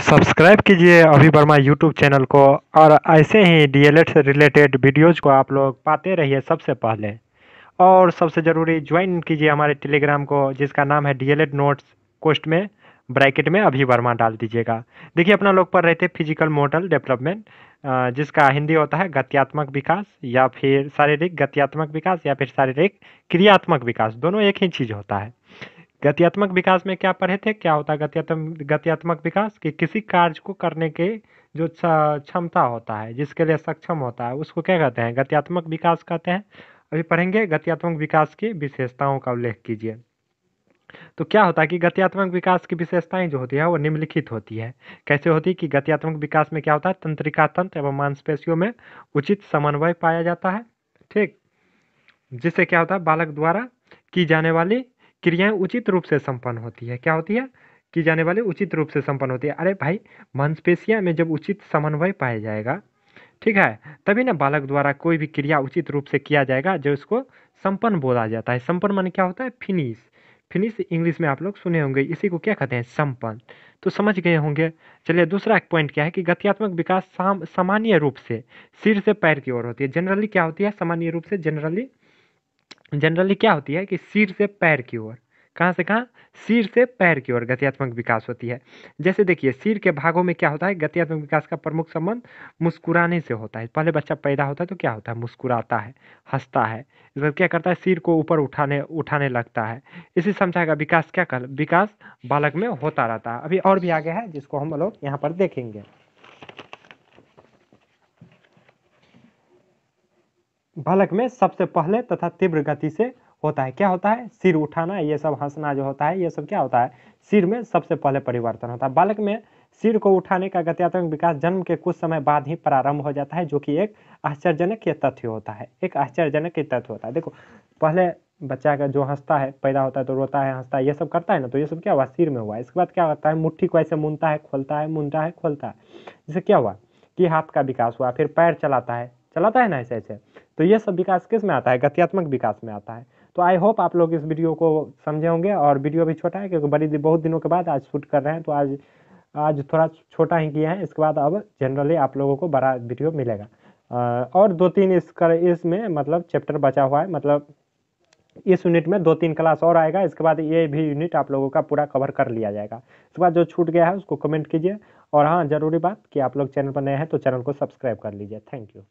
subscribe कीजिए अभी Verma YouTube channel को और ऐसे ही डी से रिलेटेड वीडियोज़ को आप लोग पाते रहिए सबसे पहले और सबसे ज़रूरी ज्वाइन कीजिए हमारे टेलीग्राम को जिसका नाम है डी नोट्स कोस्ट में ब्रैकेट में अभी वर्मा डाल दीजिएगा देखिए अपना लोग पढ़ रहे थे फिजिकल मॉडल डेवलपमेंट जिसका हिंदी होता है गत्यात्मक विकास या फिर शारीरिक गत्यात्मक विकास या फिर शारीरिक क्रियात्मक विकास दोनों एक ही चीज़ होता है गत्यात्मक विकास में क्या पढ़े थे क्या होता है गतियात्मक गत्यात्मक विकास कि किसी कार्य को करने के जो क्षमता होता है जिसके लिए सक्षम होता है उसको क्या कहते हैं गत्यात्मक विकास कहते हैं अभी पढ़ेंगे गत्यात्मक विकास की विशेषताओं का उल्लेख कीजिए तो क्या होता है कि गत्यात्मक विकास की विशेषताएं जो होती है वो निम्नलिखित होती है कैसे होती है कि गत्यात्मक विकास में क्या होता है तंत्रिका तंत्र एवं मांसपेशियों में उचित समन्वय पाया जाता है ठीक जिससे क्या होता है बालक द्वारा की जाने वाली क्रियाएं उचित रूप से संपन्न होती है क्या होती है की जाने वाली उचित रूप से संपन्न होती है अरे भाई मंसपेशिया में जब उचित समन्वय पाया जाएगा ठीक है तभी ना बालक द्वारा कोई भी क्रिया उचित रूप से किया जाएगा जो इसको संपन्न बोला जाता है संपन्न माने क्या होता है फिनिश फिनिश इंग्लिश में आप लोग सुने होंगे इसी को क्या कहते हैं संपन्न तो समझ गए होंगे चलिए दूसरा एक पॉइंट क्या है कि गतियात्मक विकास साम सामान्य रूप से सिर से पैर की ओर होती है जनरली क्या होती है सामान्य रूप से जनरली जनरली क्या होती है कि सिर से पैर की ओर कहाँ से कहाँ सिर से पैर की ओर गतियात्मक विकास होती है जैसे देखिए सिर के भागों में क्या होता है गतियात्मक विकास का प्रमुख संबंध मुस्कुराने से होता है पहले बच्चा पैदा होता है तो क्या होता है मुस्कुराता है हंसता है इसका क्या करता है सिर को ऊपर उठाने उठाने लगता है इसी समझा का विकास क्या कर विकास बालक में होता रहता है अभी और भी आगे है जिसको हम लोग यहाँ पर देखेंगे बालक में सबसे पहले तथा तीव्र गति से होता है क्या होता है सिर उठाना ये सब हंसना जो होता है ये सब क्या होता है सिर में सबसे पहले परिवर्तन होता है बालक में सिर को उठाने का गत्यात्मक विकास जन्म के कुछ समय बाद ही प्रारंभ हो जाता है जो कि एक आश्चर्यजनक ये तथ्य होता है एक आश्चर्यजनक तथ्य होता है देखो पहले बच्चा का जो हंसता है पैदा होता है तो रोता है हंसता है ये सब करता है ना तो ये सब क्या हुआ सिर में हुआ इसके बाद क्या होता है मुट्ठी को ऐसे मुनता है खोलता है मुनता है खोलता है जिससे क्या हुआ कि हाथ का विकास हुआ फिर पैर चलाता है चलाता है ना ऐसे ऐसे तो ये सब विकास किस में आता है गत्यात्मक विकास में आता है तो आई होप आप लोग इस वीडियो को समझे होंगे और वीडियो भी छोटा है क्योंकि बड़ी बहुत दिनों के बाद आज शूट कर रहे हैं तो आज आज थोड़ा छोटा ही किया है इसके बाद अब जनरली आप लोगों को बड़ा वीडियो मिलेगा और दो तीन इस कर इसमें मतलब चैप्टर बचा हुआ है मतलब इस यूनिट में दो तीन क्लास और आएगा इसके बाद ये भी यूनिट आप लोगों का पूरा कवर कर लिया जाएगा इसके बाद जो छूट गया है उसको कमेंट कीजिए और हाँ ज़रूरी बात कि आप लोग चैनल पर नए हैं तो चैनल को सब्सक्राइब कर लीजिए थैंक यू